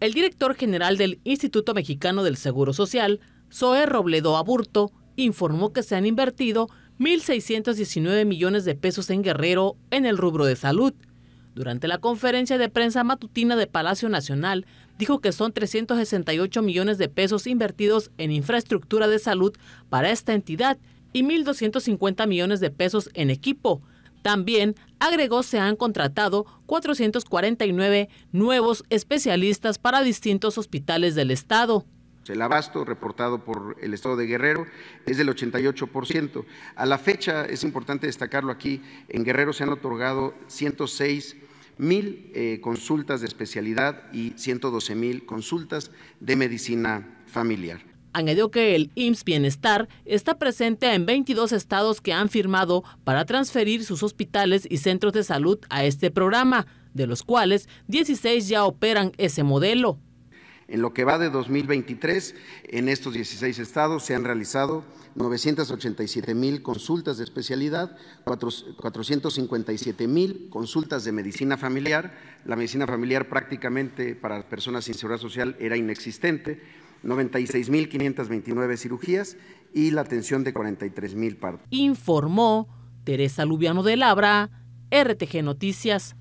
El director general del Instituto Mexicano del Seguro Social, Zoe Robledo Aburto, informó que se han invertido 1.619 millones de pesos en Guerrero en el rubro de salud. Durante la conferencia de prensa matutina de Palacio Nacional, dijo que son 368 millones de pesos invertidos en infraestructura de salud para esta entidad y 1.250 millones de pesos en equipo. También Agregó se han contratado 449 nuevos especialistas para distintos hospitales del Estado. El abasto reportado por el Estado de Guerrero es del 88%. A la fecha, es importante destacarlo aquí, en Guerrero se han otorgado 106 mil eh, consultas de especialidad y 112 mil consultas de medicina familiar añadió que el IMSS Bienestar está presente en 22 estados que han firmado para transferir sus hospitales y centros de salud a este programa, de los cuales 16 ya operan ese modelo. En lo que va de 2023, en estos 16 estados se han realizado 987 mil consultas de especialidad, 457 mil consultas de medicina familiar. La medicina familiar prácticamente para personas sin seguridad social era inexistente. 96 96.529 cirugías y la atención de 43.000 partos. Informó Teresa Lubiano de Labra, RTG Noticias,